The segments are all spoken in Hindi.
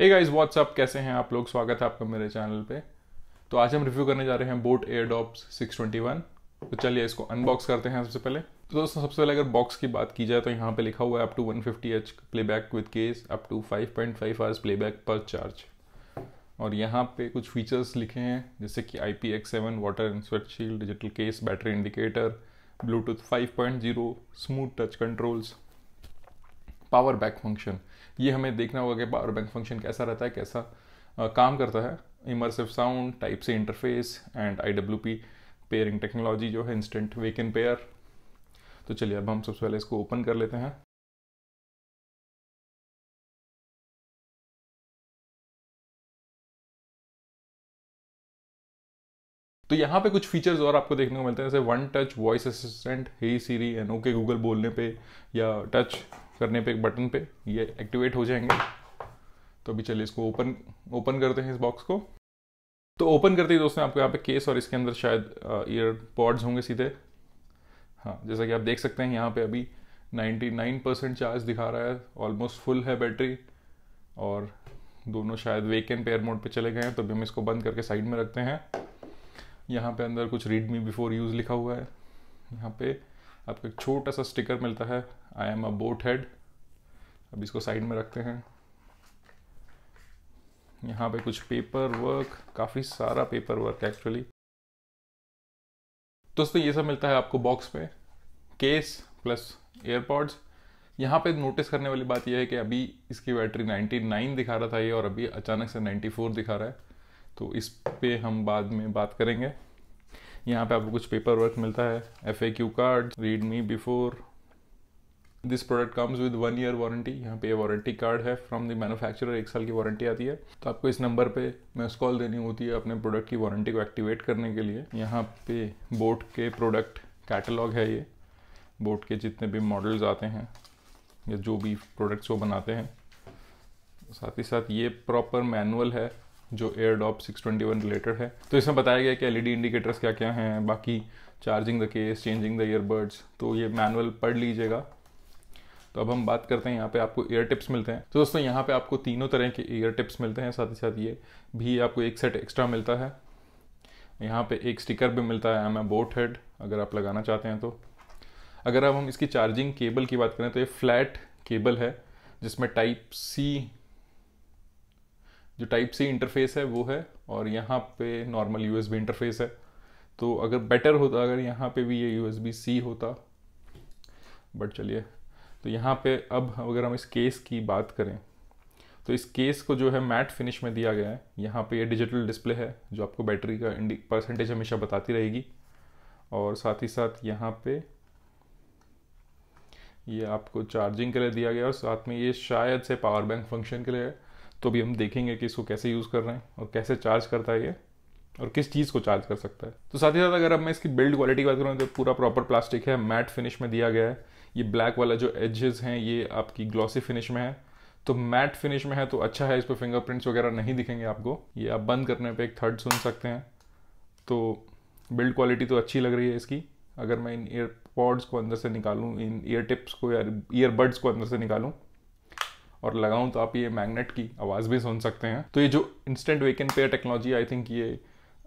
हे गाइस व्हाट्सअप कैसे हैं आप लोग स्वागत है आपका मेरे चैनल पे तो आज हम रिव्यू करने जा रहे हैं बोट एयर डॉप्स सिक्स तो चलिए इसको अनबॉक्स करते हैं सबसे पहले तो दोस्तों सबसे पहले अगर बॉक्स की बात की जाए तो यहाँ पे लिखा हुआ है up to 150 fifty H playback with case up to 5.5 point five hours play per charge और यहाँ पे कुछ फीचर्स लिखे हैं जैसे कि I P X seven water and sweat shield digital case battery indicator Bluetooth five smooth touch controls power back function ये हमें देखना होगा कि पावर बैंक फंक्शन कैसा रहता है कैसा आ, काम करता है इमर्सिव साउंड टाइप से interface and I W P pairing technology जो है इंस्टेंट वेक इन पेयर तो चलिए अब हम सबसे पहले इसको ओपन कर लेते हैं तो यहाँ पे कुछ फीचर्स और आपको देखने को मिलते हैं जैसे one touch voice assistant hey Siri and okay Google बोलने पे या टच करने पे एक बटन पे ये एक्टिवेट हो जाएंगे तो अभी चलिए इसको ओपन ओपन करते हैं इस बॉक्स को तो ओपन करते ही दोस्तों आपको यहाँ पे केस और इसके अंदर शायद ईयर uh, पॉड्स होंगे सीधे हाँ जैसा कि आप देख सकते हैं यहाँ पे अभी 99 परसेंट चार्ज दिखा रहा है ऑलमोस्ट फुल है बैटरी और दोनों शायद वेक एंड पेयर मोड पे चले गए हैं तो अभी हम इसको बंद करके साइड में रखते हैं यहाँ पे अंदर कुछ रीड मी बिफोर यूज़ लिखा हुआ है यहाँ पे आपको एक छोटा सा स्टिकर मिलता है I am a boat head अब इसको साइड में रखते हैं यहाँ पे कुछ पेपर वर्क काफ़ी सारा पेपर वर्क एक्चुअली दोस्तों ये सब मिलता है आपको बॉक्स में केस प्लस एयरपॉड्स यहाँ पे नोटिस करने वाली बात यह है कि अभी इसकी बैटरी 99 दिखा रहा था ये और अभी अचानक से 94 दिखा रहा है तो इस पे हम बाद में बात करेंगे यहाँ पे आपको कुछ पेपर वर्क मिलता है F A Q card read me before this product comes with one year warranty यहाँ पे वारंटी कार्ड है फ्रॉम द मैनुफैक्चर एक साल की वारंटी आती है तो आपको इस नंबर पे मैस कॉल देनी होती है अपने प्रोडक्ट की वारंटी को एक्टिवेट करने के लिए यहाँ पे बोट के प्रोडक्ट कैटलॉग है ये बोट के जितने भी मॉडल्स आते हैं या जो भी प्रोडक्ट्स वो बनाते हैं साथ ही साथ ये प्रॉपर मैनुअल है जो Airdopes six twenty one related है तो इसमें बताया गया कि एल इंडिकेटर्स क्या क्या हैं बाकी charging the case changing the earbuds तो ये मैनुअल पढ़ लीजिएगा तो अब हम बात करते हैं यहाँ पे आपको एयर टिप्स मिलते हैं तो दोस्तों यहाँ पे आपको तीनों तरह के एयर टिप्स मिलते हैं साथ ही साथ ये भी आपको एक सेट एक्स्ट्रा मिलता है यहाँ पे एक स्टिकर भी मिलता है एम ए बोट हेड अगर आप लगाना चाहते हैं तो अगर अब हम इसकी चार्जिंग केबल की बात करें तो ये फ्लैट केबल है जिसमें टाइप सी जो टाइप सी इंटरफेस है वो है और यहाँ पे नॉर्मल यू इंटरफेस है तो अगर बेटर होता अगर यहाँ पे भी ये यू सी होता बट चलिए तो यहाँ पे अब अगर हम इस केस की बात करें तो इस केस को जो है मैट फिनिश में दिया गया है यहाँ पे ये डिजिटल डिस्प्ले है जो आपको बैटरी का परसेंटेज हमेशा बताती रहेगी और साथ ही साथ यहाँ पे ये आपको चार्जिंग के लिए दिया गया और साथ में ये शायद से पावर बैंक फंक्शन के लिए है तो अभी हम देखेंगे कि इसको कैसे यूज़ कर रहे हैं और कैसे चार्ज करता है ये और किस चीज़ को चार्ज कर सकता है तो साथ ही साथ अगर अब मैं इसकी बिल्ड क्वालिटी की बात करूँ तो पूरा प्रॉपर प्लास्टिक है मैट फिनिश में दिया गया है ये ब्लैक वाला जो एजेस हैं ये आपकी ग्लॉसी फिनिश में है तो मैट फिनिश में है तो अच्छा है इस पर फिंगरप्रिंट्स वगैरह नहीं दिखेंगे आपको ये आप बंद करने पर एक थर्ड सुन सकते हैं तो बिल्ड क्वालिटी तो अच्छी लग रही है इसकी अगर मैं इन ईयर पॉड्स को अंदर से निकालूँ इन ईयर टिप्स को या ईयरबड्स को अंदर से निकालूँ और लगाऊं तो आप ये मैग्नेट की आवाज़ भी सुन सकते हैं तो ये जो instant and pair technology I think ये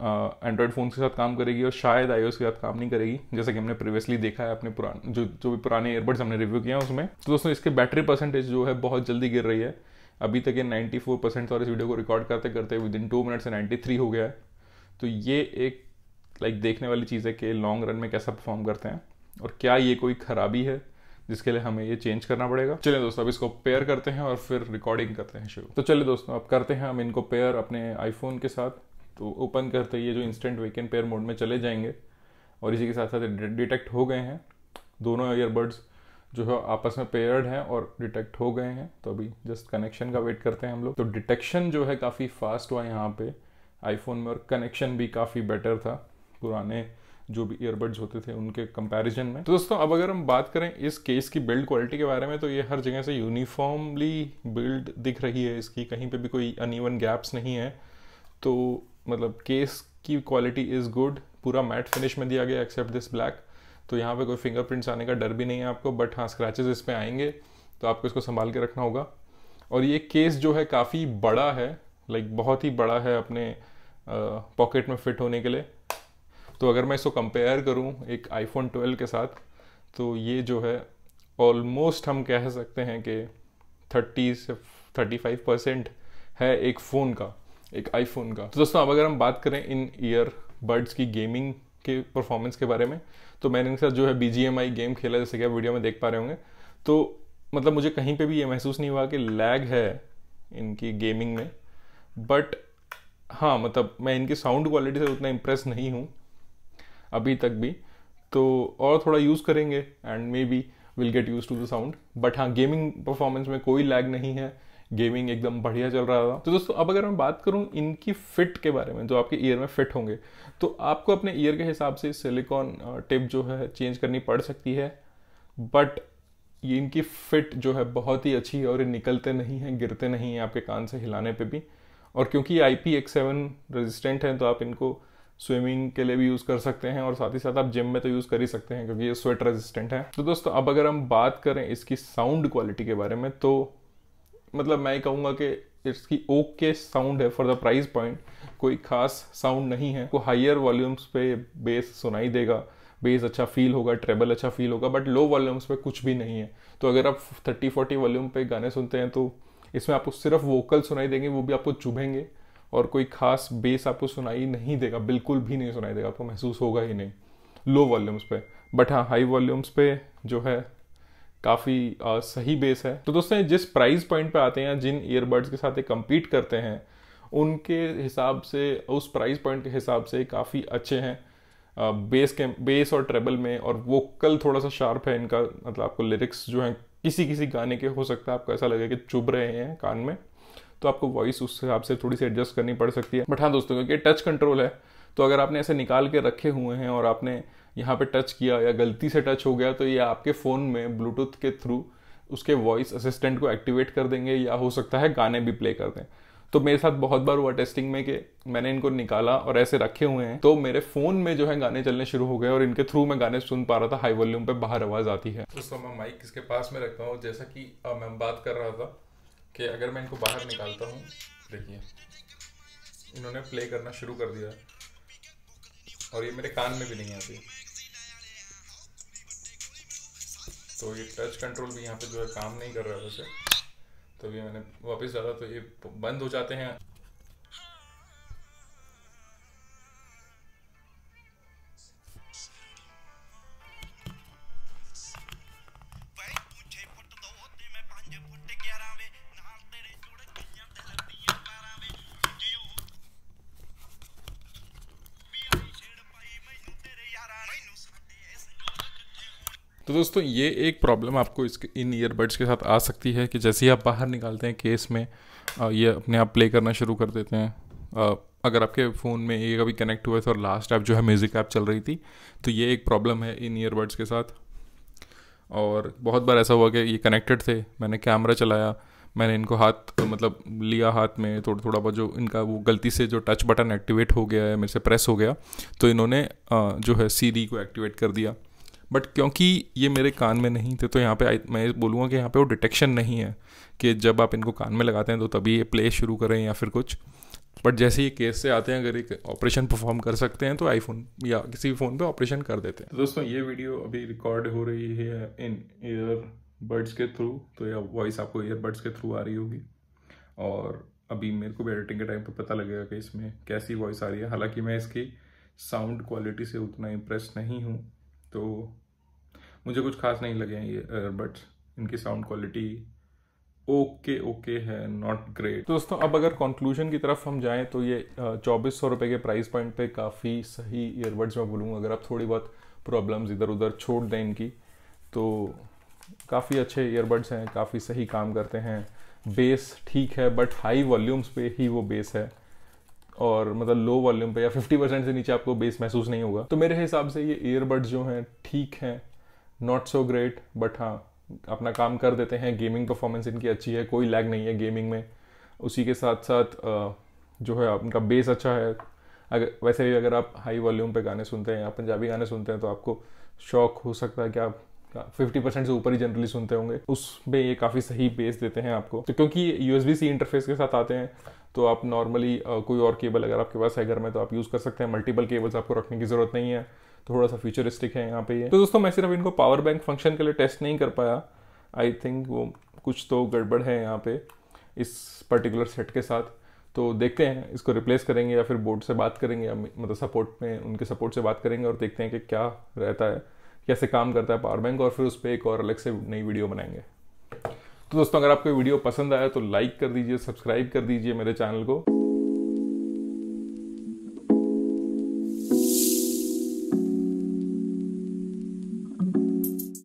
एंड्रॉयड फ़ोन के साथ काम करेगी और शायद आई के साथ काम नहीं करेगी जैसे कि हमने प्रीवियसली देखा है अपने पुराने जो जो भी पुराने एयरबड्स हमने रिव्यू किया हैं उसमें तो दोस्तों इसके बैटरी परसेंटेज जो है बहुत जल्दी गिर रही है अभी तक ये फोर परसेंट और इस वीडियो को रिकॉर्ड करते करते विद इन टू मिनट से थ्री हो गया है तो ये एक लाइक देखने वाली चीज़ है कि लॉन्ग रन में कैसा परफॉर्म करते हैं और क्या ये कोई खराबी है जिसके लिए हमें ये चेंज करना पड़ेगा चलिए दोस्तों अब इसको पेयर करते हैं और फिर रिकॉर्डिंग करते हैं शुरू तो चलिए दोस्तों अब करते हैं हम इनको पेयर अपने आईफोन के साथ तो ओपन करते ये जो इंस्टेंट वेकेंड पेयर मोड में चले जाएंगे और इसी के साथ साथ डिटेक्ट हो गए हैं दोनों ईयरबड्स जो है आपस में पेयर्ड हैं और डिटेक्ट हो गए हैं तो अभी जस्ट कनेक्शन का वेट करते हैं हम लोग तो डिटेक्शन जो है काफ़ी फास्ट हुआ यहाँ पे आईफोन में और कनेक्शन भी काफ़ी बेटर था पुराने जो भी ईयरबड्स होते थे उनके कंपैरिजन में तो दोस्तों अब अगर हम बात करें इस केस की बिल्ड क्वालिटी के बारे में तो ये हर जगह से यूनिफॉर्मली बिल्ड दिख रही है इसकी कहीं पे भी कोई अनइवन गैप्स नहीं है तो मतलब केस की क्वालिटी इज़ गुड पूरा मैट फिनिश में दिया गया एक्सेप्ट दिस ब्लैक तो यहाँ पे कोई फिंगरप्रिंट्स आने का डर भी नहीं है आपको बट हाँ स्क्रैचेस इस पर आएंगे तो आपको इसको संभाल के रखना होगा और ये केस जो है काफ़ी बड़ा है लाइक बहुत ही बड़ा है अपने पॉकेट में फिट होने के लिए तो अगर मैं इसको कंपेयर करूँ एक आईफोन ट्वेल्व के साथ तो ये जो है ऑलमोस्ट हम कह सकते हैं कि 30 से 35 परसेंट है एक फ़ोन का एक आईफोन का तो दोस्तों अब अगर हम बात करें इन ईयर बर्ड्स की गेमिंग के परफॉर्मेंस के बारे में तो मैंने इनके साथ जो है बी गेम खेला जैसे कि आप वीडियो में देख पा रहे होंगे तो मतलब मुझे कहीं पे भी ये महसूस नहीं हुआ कि लैग है इनकी गेमिंग में बट हाँ मतलब मैं इनकी साउंड क्वालिटी से उतना इम्प्रेस नहीं हूँ अभी तक भी तो और थोड़ा यूज़ करेंगे and maybe will get use to the sound but हाँ गेमिंग परफॉर्मेंस में कोई लैग नहीं है गेमिंग एकदम बढ़िया चल रहा था तो दोस्तों अब अगर मैं बात करूँ इनकी फिट के बारे में जो आपके ईयर में फिट होंगे तो आपको अपने ईयर के हिसाब से सिलिकॉन टिप जो है चेंज करनी पड़ सकती है बट ये इनकी फिट जो है बहुत ही अच्छी है और ये निकलते नहीं हैं गिरते नहीं हैं आपके कान से हिलाने पे भी और क्योंकि I P X seven resistant हैं तो आप इनको स्विमिंग के लिए भी यूज़ कर सकते हैं और साथ ही साथ आप जिम में तो यूज़ कर ही सकते हैं क्योंकि ये स्वेट रेजिस्टेंट है तो दोस्तों अब अगर हम बात करें इसकी साउंड क्वालिटी के बारे में तो मतलब मैं कहूँगा कि इसकी ओके साउंड है फॉर द प्राइस पॉइंट कोई खास साउंड नहीं है कोई हायर वॉल्यूम्स पे बेस सुनाई देगा बेस अच्छा फील होगा ट्रेबल अच्छा फील होगा बट लो वॉल्यूम्स पे कुछ भी नहीं है तो अगर आप थर्टी फोर्टी वॉल्यूम पे गाने सुनते हैं तो इसमें आपको सिर्फ वोकल सुनाई देंगे वो भी आपको चुभेंगे और कोई खास बेस आपको सुनाई नहीं देगा बिल्कुल भी नहीं सुनाई देगा आपको महसूस होगा ही नहीं लो वॉल्यूम्स पे बट हाँ हाई वॉल्यूम्स पे जो है काफ़ी सही बेस है तो दोस्तों जिस प्राइस पॉइंट पे आते हैं जिन ईयरबड्स के साथ ये कम्पीट करते हैं उनके हिसाब से उस प्राइस पॉइंट के हिसाब से काफ़ी अच्छे हैं बेस के बेस और ट्रेबल में और वोकल थोड़ा सा शार्प है इनका मतलब आपको लिरिक्स जो है किसी किसी गाने के हो सकता है आपको ऐसा लगे कि चुभ रहे हैं कान में तो आपको वॉइस उस हिसाब से थोड़ी सी एडजस्ट करनी पड़ सकती है बट हाँ दोस्तों क्योंकि टच कंट्रोल है तो अगर आपने ऐसे निकाल के रखे हुए हैं और आपने यहाँ पे टच किया या गलती से टच हो गया तो ये आपके फ़ोन में ब्लूटूथ के थ्रू उसके वॉइस असिस्टेंट को एक्टिवेट कर देंगे या हो सकता है गाने भी प्ले कर दें तो मेरे साथ बहुत बार हुआ टेस्टिंग में कि मैंने इनको निकाला और ऐसे रखे हुए हैं तो मेरे फ़ोन में जो है गाने चलने शुरू हो गए और इनके थ्रू मैं गाने सुन पा रहा था हाई वॉल्यूम पे बाहर आवाज़ आती है दोस्तों मैं माइक इसके पास में रखता हूँ जैसा कि मैं बात कर रहा था कि अगर मैं इनको बाहर निकालता हूँ देखिए इन्होंने प्ले करना शुरू कर दिया और ये मेरे कान में भी नहीं आती तो ये टच कंट्रोल भी यहाँ पे जो है काम नहीं कर रहा है वैसे तो ये मैंने वापस ज़्यादा तो ये बंद हो जाते हैं तो दोस्तों ये एक प्रॉब्लम आपको इसके इन ईयरबड्स के साथ आ सकती है कि जैसे ही आप बाहर निकालते हैं केस में ये अपने आप प्ले करना शुरू कर देते हैं अगर आपके फ़ोन में ये कभी कनेक्ट हुआ था और लास्ट ऐप जो है म्यूज़िक ऐप चल रही थी तो ये एक प्रॉब्लम है इन ईयरबड्स के साथ और बहुत बार ऐसा हुआ कि ये कनेक्टेड थे मैंने कैमरा चलाया मैंने इनको हाथ तो मतलब लिया हाथ में थोड़ा थोड़ा बहुत जो इनका वो गलती से जो टच बटन एक्टिवेट हो गया है मेरे से प्रेस हो गया तो इन्होंने जो है सीरी को एक्टिवेट कर दिया बट क्योंकि ये मेरे कान में नहीं थे तो यहाँ पे मैं बोलूँगा कि यहाँ पे वो डिटेक्शन नहीं है कि जब आप इनको कान में लगाते हैं तो तभी ये प्ले शुरू करें या फिर कुछ बट जैसे ये केस से आते हैं अगर एक ऑपरेशन परफॉर्म कर सकते हैं तो आईफोन या किसी भी फ़ोन पे ऑपरेशन कर देते हैं तो दोस्तों ये वीडियो अभी रिकॉर्ड हो रही है इन ईयरबड्स के थ्रू तो या वॉइस आपको ईयरबड्स के थ्रू आ रही होगी और अभी मेरे को भी एडिटिंग के टाइम पर पता लगेगा कि इसमें कैसी वॉइस आ रही है हालांकि मैं इसकी साउंड क्वालिटी से उतना इम्प्रेस नहीं हूँ तो मुझे कुछ खास नहीं लगे हैं ये एयरबड्स इनकी साउंड क्वालिटी ओके ओके है नॉट ग्रेट दोस्तों अब अगर कंक्लूजन की तरफ हम जाएं तो ये चौबीस सौ रुपये के प्राइस पॉइंट पे काफ़ी सही ईयरबड्स मैं बोलूँगा अगर आप थोड़ी बहुत प्रॉब्लम्स इधर उधर छोड़ दें इनकी तो काफ़ी अच्छे ईयरबड्स हैं काफ़ी सही काम करते हैं बेस ठीक है बट हाई वॉल्यूम्स पे ही वो बेस है और मतलब लो वॉल्यूम पे या 50 परसेंट से नीचे आपको बेस महसूस नहीं होगा तो मेरे हिसाब से ये ईयरबड्स जो हैं ठीक हैं नॉट सो ग्रेट बट हाँ अपना काम कर देते हैं गेमिंग परफॉर्मेंस इनकी अच्छी है कोई लैग नहीं है गेमिंग में उसी के साथ साथ जो है उनका बेस अच्छा है अगर वैसे भी अगर आप हाई वॉल्यूम पे गाने सुनते हैं या पंजाबी गाने सुनते हैं तो आपको शौक हो सकता है कि आप फिफ्टी हाँ, परसेंट से ऊपर ही जनरली सुनते होंगे उसमें ये काफ़ी सही बेस देते हैं आपको तो क्योंकि U S B C interface के साथ आते हैं तो आप नॉर्मली कोई और केबल अगर आपके पास है घर में तो आप यूज़ कर सकते हैं मल्टीपल केबल्स आपको रखने की ज़रूरत नहीं है थोड़ा सा फ्यूचरिस्टिक है यहाँ पे ये तो दोस्तों मैं सिर्फ इनको पावर बैंक फंक्शन के लिए टेस्ट नहीं कर पाया आई थिंक वो कुछ तो गड़बड़ है यहाँ पे इस पर्टिकुलर सेट के साथ तो देखते हैं इसको रिप्लेस करेंगे या फिर बोर्ड से बात करेंगे या मतलब सपोर्ट में उनके सपोर्ट से बात करेंगे और देखते हैं कि क्या रहता है कैसे काम करता है पावर बैंक और फिर उस पर एक और अलग से नई वीडियो बनाएंगे तो दोस्तों अगर आपको वीडियो पसंद आया तो लाइक कर दीजिए सब्सक्राइब कर दीजिए मेरे चैनल को